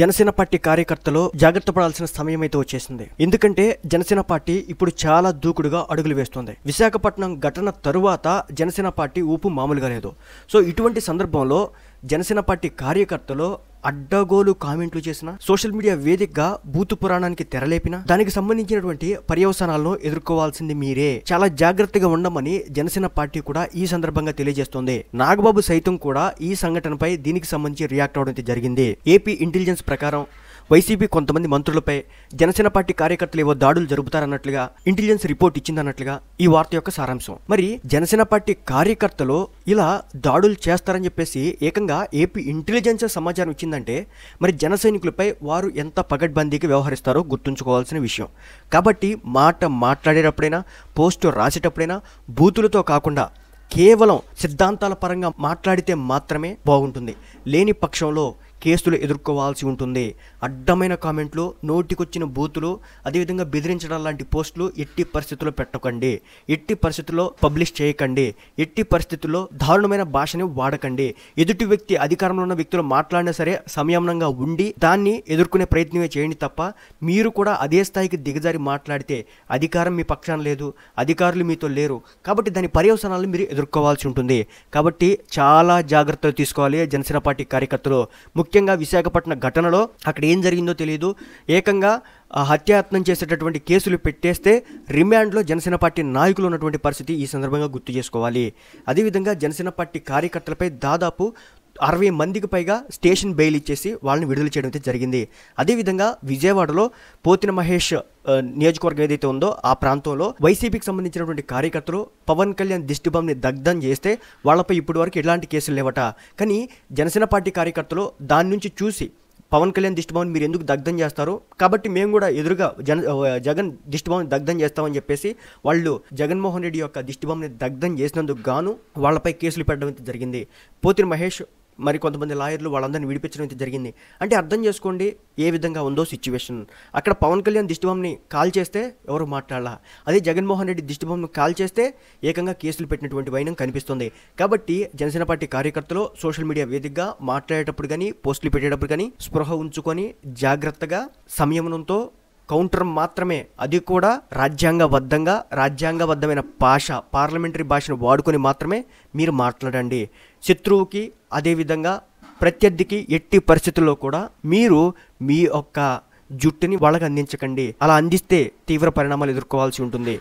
Janasena party కార్యకర్తలు జాగ్రత్త పడాల్సిన సమయం అయితే వచ్చేసింది ఎందుకంటే జనసేన పార్టీ ఇప్పుడు చాలా దూకుడుగా అడుగులు వేస్తుంది విశాఖపట్నం ఘటన తరువాత జనసేన పార్టీ ఊపు మామూలుగా లేదు సో ఇటువంటి సందర్భంలో జనసేన పార్టీ కార్యకర్తలు అడ్డగోలు కామెంట్లు చేసిన సోషల్ మీడియా వేదికగా బూతు పురాణానికి తెరలేపిన దానికి సంబంధించినటువంటి పర్యవసానాలను ఎదుర్కోవాల్సింది మీరే చాలా జాగ్రత్తగా ఉండమని జనసేన పార్టీ కూడా ఈ సందర్భంగా తెలియజేస్తోంది నాగబాబు సైతం కూడా ఈ సంఘటనపై దీనికి సంబంధించి రియాక్ట్ అవడం జరిగింది ఏపీ ఇంటెలిజెన్స్ ప్రకారం వైసీపీ కొంతమంది మంత్రులపై జనసేన పార్టీ కార్యకర్తలు ఏవో దాడులు జరుపుతారన్నట్లుగా ఇంటెలిజెన్స్ రిపోర్ట్ ఇచ్చిందన్నట్లుగా ఈ వార్త యొక్క సారాంశం మరి జనసేన పార్టీ కార్యకర్తలు ఇలా దాడులు చేస్తారని చెప్పేసి ఏకంగా ఏపీ ఇంటెలిజెన్స్ సమాచారం ఇచ్చిందంటే మరి జన సైనికులపై వారు ఎంత పగడ్బందీకి వ్యవహరిస్తారో గుర్తుంచుకోవాల్సిన విషయం కాబట్టి మాట మాట్లాడేటప్పుడైనా పోస్టు రాసేటప్పుడైనా బూతులతో కాకుండా కేవలం సిద్ధాంతాల పరంగా మాట్లాడితే మాత్రమే బాగుంటుంది లేని పక్షంలో కేసులు ఎదుర్కోవాల్సి ఉంటుంది అడ్డమైన కామెంట్లు నోటికొచ్చిన బూతులు అదేవిధంగా బెదిరించడం లాంటి పోస్టులు ఎట్టి పరిస్థితుల్లో పెట్టకండి ఎట్టి పరిస్థితుల్లో పబ్లిష్ చేయకండి ఎట్టి పరిస్థితుల్లో దారుణమైన భాషని వాడకండి ఎదుటి వ్యక్తి అధికారంలో ఉన్న వ్యక్తులు మాట్లాడినా సరే సంయమనంగా ఉండి దాన్ని ఎదుర్కొనే ప్రయత్నమే చేయండి తప్ప మీరు కూడా అదే స్థాయికి దిగజారి మాట్లాడితే అధికారం మీ పక్షాన లేదు అధికారులు మీతో లేరు కాబట్టి దాని పర్యవసనాలను మీరు ఎదుర్కోవాల్సి ఉంటుంది కాబట్టి చాలా జాగ్రత్తలు తీసుకోవాలి జనసేన పార్టీ కార్యకర్తలు ముఖ్య ముఖ్యంగా విశాఖపట్నం ఘటనలో అక్కడ ఏం జరిగిందో తెలియదు ఏకంగా హత్యాయత్నం చేసేటటువంటి కేసులు పెట్టేస్తే రిమాండ్లో జనసేన పార్టీ నాయకులు ఉన్నటువంటి పరిస్థితి ఈ సందర్భంగా గుర్తు చేసుకోవాలి అదేవిధంగా జనసేన పార్టీ కార్యకర్తలపై దాదాపు అరవై మందికి పైగా స్టేషన్ బెయిల్ ఇచ్చేసి వాళ్ళని విడుదల చేయడం అయితే జరిగింది అదేవిధంగా విజయవాడలో పోతిన మహేష్ నియోజకవర్గం ఏదైతే ఉందో ఆ ప్రాంతంలో వైసీపీకి సంబంధించినటువంటి కార్యకర్తలు పవన్ కళ్యాణ్ దిష్టిబొమ్మని దగ్ధం చేస్తే వాళ్ళపై ఇప్పటి వరకు ఎలాంటి కేసులు లేవట కానీ జనసేన పార్టీ కార్యకర్తలు దాని నుంచి చూసి పవన్ కళ్యాణ్ దిష్టిభావన్ మీరు ఎందుకు దగ్ధం చేస్తారు కాబట్టి మేము కూడా ఎదురుగా జన జగన్ దిష్టిభావన్ దగ్ధం చేస్తామని చెప్పేసి వాళ్ళు జగన్మోహన్ రెడ్డి యొక్క దిష్టిభావన్ని దగ్ధం చేసినందుకు గాను వాళ్ళపై కేసులు పెట్టడం జరిగింది పోతిరి మహేష్ మరి కొంతమంది లాయర్లు వాళ్ళందరిని విడిపించడం అయితే జరిగింది అంటే అర్థం చేసుకోండి ఏ విధంగా ఉందో సిచ్యువేషన్ అక్కడ పవన్ కళ్యాణ్ దిష్టిబొమ్మని కాల్ చేస్తే ఎవరు మాట్లాడాల అదే జగన్మోహన్ రెడ్డి దిష్టిబొమ్మను కాల్ చేస్తే ఏకంగా కేసులు పెట్టినటువంటి వైనం కనిపిస్తుంది కాబట్టి జనసేన పార్టీ కార్యకర్తలు సోషల్ మీడియా వేదికగా మాట్లాడేటప్పుడు కానీ పోస్టులు పెట్టేటప్పుడు కానీ స్పృహ ఉంచుకొని జాగ్రత్తగా సంయమనంతో కౌంటర్ మాత్రమే అది కూడా రాజ్యాంగబద్ధంగా రాజ్యాంగబద్ధమైన భాష పార్లమెంటరీ భాషను వాడుకొని మాత్రమే మీరు మాట్లాడండి శత్రువుకి అదేవిధంగా ప్రత్యర్థికి ఎట్టి పరిస్థితుల్లో కూడా మీరు మీ యొక్క జుట్టుని వాళ్ళకి అందించకండి అలా అందిస్తే తీవ్ర పరిణామాలు ఎదుర్కోవాల్సి ఉంటుంది